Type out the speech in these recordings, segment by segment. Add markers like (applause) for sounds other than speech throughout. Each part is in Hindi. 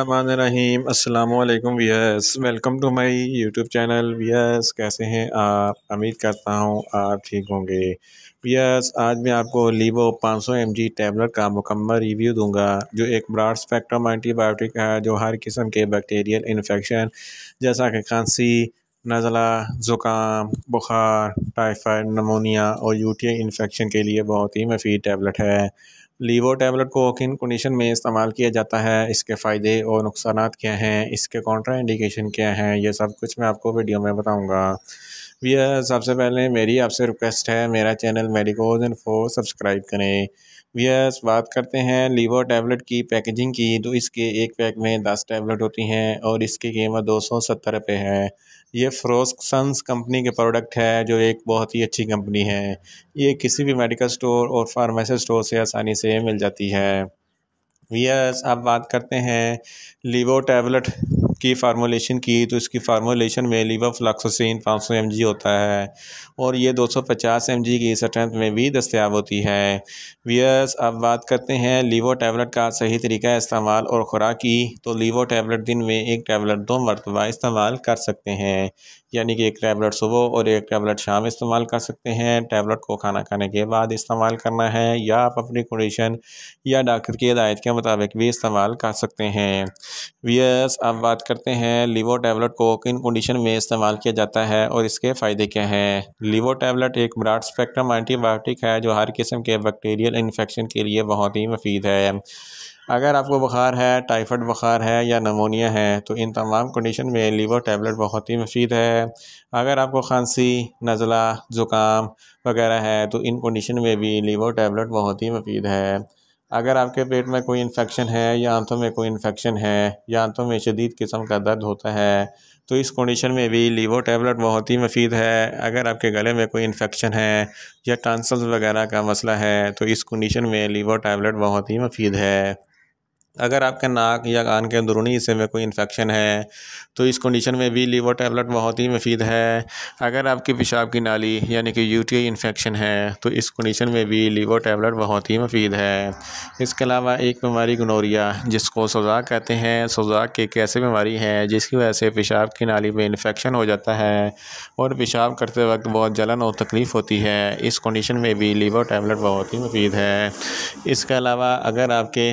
अस्सलाम वालेकुम VS welcome to my YouTube channel VS कैसे हैं आप उम्मीद करता हूं आप ठीक होंगे वीएस आज मैं आपको लीवो 500 सौ एम जी टेबलेट का मुकम्मल रिव्यू दूंगा जो एक ब्राड स्पेक्ट्रम एंटीबायोटिक है जो हर किस्म के बैक्टीरियल इन्फेक्शन जैसा कि खांसी नज़ला ज़ुकाम बुखार टाइफाइड नमोनिया और यूटिया इन्फेक्शन के लिए बहुत ही मफीद टैबलेट है लीवो टैबलेट को किन कंडीशन में इस्तेमाल किया जाता है इसके फ़ायदे और नुकसान क्या हैं इसके कॉन्ट्रा इंडिकेशन क्या हैं ये सब कुछ मैं आपको वीडियो में बताऊंगा भैया सबसे पहले मेरी आपसे रिक्वेस्ट है मेरा channel medicos and four subscribe करें वीएस बात करते हैं लीवो टैबलेट की पैकेजिंग की तो इसके एक पैक में दस टैबलेट होती हैं और इसकी कीमत दो सौ सत्तर रुपये है ये फ्रोसन्स कंपनी के प्रोडक्ट है जो एक बहुत ही अच्छी कंपनी है ये किसी भी मेडिकल स्टोर और फार्मेसी स्टोर से आसानी से मिल जाती है वीएस अब बात करते हैं लीवो टैबलेट इसकी फार्मोलेशन की तो इसकी फार्मोलेशन में लीवा फ्लाक्सोसिन 500 जी होता है और ये 250 जी की स्ट्रेंथ में भी दस्तियाब होती है वियर्स अब बात करते हैं लीवो टैबलेट का सही तरीका इस्तेमाल और ख़ुराक की तो लीवो टैबलेट दिन में एक टैबलेट दो मरतबा इस्तेमाल कर सकते हैं यानी कि एक टैबलेट सुबह और एक टैबलेट शाम इस्तेमाल कर सकते हैं टैबलेट को खाना खाने के बाद इस्तेमाल करना है या आप अपनी कंडीशन या डॉक्टर की हिदायत के मुताबिक भी इस्तेमाल कर सकते हैं वीएस अब बात करते हैं लिवो टैबलेट को किन कंडीशन में इस्तेमाल किया जाता है और इसके फ़ायदे क्या हैं लिवो टैबलेट एक ब्राड स्पेक्ट्रम एंटीबायोटिक है जो हर किस्म के बैक्टीरियल इन्फेक्शन के लिए बहुत ही मफीद है अगर आपको बुखार है टाइफाइड बुखार है या नमोनिया है तो इन तमाम कंडीशन में लीवर टैबलेट बहुत ही मुफीद है अगर आपको खांसी नज़ला ज़ुकाम वगैरह है तो इन कंडीशन में भी लीवर टैबलेट बहुत ही मुफीद है अगर आपके पेट में कोई इन्फेक्शन है या आंतों में कोई इन्फेक्शन है या आंतों में शदीद किस्म का दर्द होता है तो इस कंडीशन में भी लीवो टैबलेट बहुत ही मफीद है अगर आपके गले में कोई इन्फेक्शन है या टांसल्स वगैरह का मसला है तो इस कंडीशन में लीवो टैबलेट बहुत ही मफीद है अगर आपके नाक या कान के अंदरूनी हिस्से में कोई इन्फेक्शन है तो इस कंडीशन में भी लीवर टैबलेट बहुत ही मुफीद है अगर आपकी पेशाब की नाली यानी कि यूटीआई इन्फेक्शन है तो इस कंडीशन में भी लीवर टैबलेट बहुत ही मुफीद है इसके अलावा एक बीमारी गनोरिया जिसको सोजा कहते हैं सोजाक की एक ऐसी बीमारी है जिसकी वजह से पेशाब की नाली में इन्फेक्शन हो जाता है और पेशाब करते वक्त बहुत जलन और तकलीफ़ होती है इस कंडीशन में भी लीवर टैबलेट बहुत ही मुफीद है इसके अलावा अगर आपके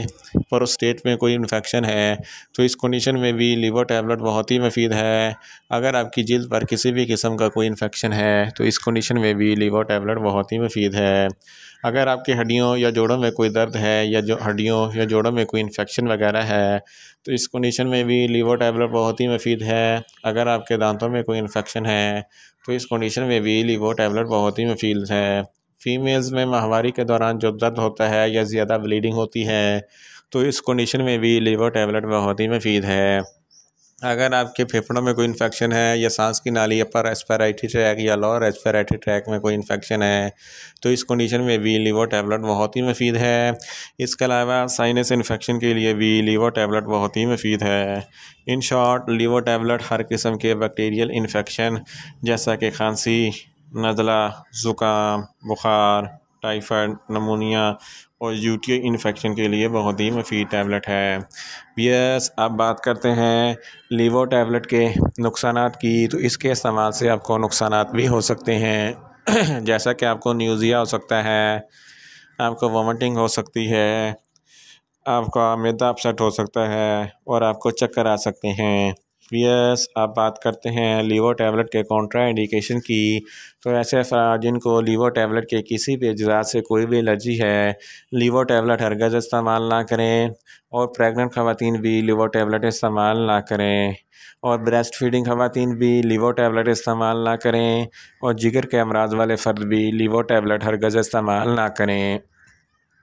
प्रोस्टेट पेट में कोई इन्फेक्शन है तो इस कंडीशन में भी लीवर टैबलेट बहुत ही मफीद है अगर आपकी जिल्द पर किसी भी किस्म का कोई इन्फेक्शन है तो इस कंडीशन में भी लीवर टैबलेट बहुत ही मफीद है अगर आपकी हड्डियों या जोड़ों में कोई दर्द है या जो हड्डियों या जोड़ों में कोई इन्फेक्शन वगैरह है तो इस कंडीशन में भी लीवर टैबलेट बहुत ही मफीद है अगर आपके दांतों में कोई इन्फेक्शन है तो इस कंडीशन में भी लीवर टैबलेट बहुत ही मफीद है फ़ीमेल्स में माहवारी के दौरान जो दर्द होता है या ज़्यादा ब्लीडिंग होती है तो इस कंडीशन में भी लीवर टैबलेट बहुत ही मफीद है अगर आपके फेफड़ों में कोई इन्फेक्शन है या सांस की नाली अपर रेस्पेराइटी ट्रैक या लोअर रेस्पेराइटी ट्रैक में कोई इन्फेक्शन है तो इस कंडीशन में भी लीवर टैबलेट बहुत ही मफीद है इसके अलावा साइनस इन्फेक्शन के लिए भी लीवर टैबलेट बहुत ही मफीद है इन शॉर्ट लीवर टैबलेट हर किस्म के बैक्टीरियल इन्फेक्शन जैसा कि खांसी नज़ला ज़ुकाम बुखार टाइफाइड नमोनिया और यूटीआई इन्फेक्शन के लिए बहुत ही मुफीद टैबलेट है यस अब बात करते हैं लीवो टैबलेट के नुकसान की तो इसके इस्तेमाल से आपको नुकसान भी हो सकते हैं (clears throat) जैसा कि आपको न्यूज़िया हो सकता है आपको वॉमिटिंग हो सकती है आपका मैदा अपसेट हो सकता है और आपको चक्कर आ सकते हैं प्लस आप बात करते हैं लीवो टैबलेट के कॉन्ट्रा इंडिकेशन की तो ऐसे अफराद जिनको लीवो टैबलेट के किसी भी अजरात से कोई भी एलर्जी है लीवो टैबलेट हरगज़ इस्तेमाल ना करें और प्रेग्नेंट खातन भी लीवो टैबलेट इस्तेमाल ना करें और ब्रेस्ट फीडिंग ख़वान भी लीवो टैबलेट इस्तेमाल ना करें और जिगर के अमराज वाले फ़र्द भी लीवो टैबलेट हरगज़ इस्तेमाल ना करें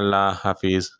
अल्लाह हाफिज़